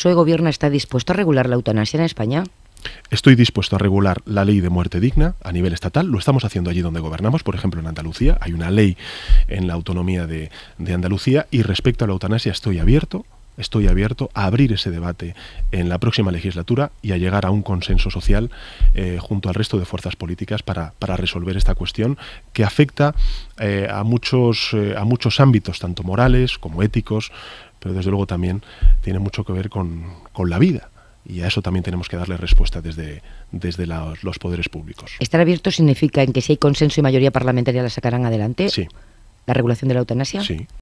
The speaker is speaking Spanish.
PSOE Gobierno está dispuesto a regular la eutanasia en España? Estoy dispuesto a regular la ley de muerte digna a nivel estatal. Lo estamos haciendo allí donde gobernamos, por ejemplo en Andalucía. Hay una ley en la autonomía de, Andalucía y respecto a la eutanasia estoy abierto estoy abierto a abrir ese debate en la próxima legislatura y a llegar a un consenso social eh, junto al resto de fuerzas políticas para, resolver esta cuestión que afecta eh, a, muchos, eh, a muchos ámbitos, tanto morales como éticos, pero desde luego también tiene mucho que ver con, la vida. Y a eso también tenemos que darle respuesta desde, desde los poderes públicos. ¿Estar abierto significa en que si hay consenso y mayoría parlamentaria la sacarán adelante? Sí. ¿La regulación de la eutanasia? Sí.